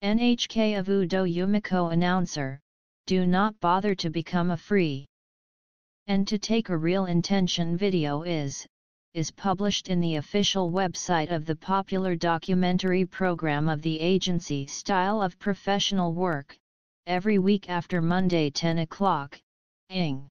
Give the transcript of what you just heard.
NHK Avudo Yumiko announcer, do not bother to become a free. And to take a real intention video is, is published in the official website of the popular documentary program of the agency Style of Professional Work, every week after Monday 10 o'clock, ing.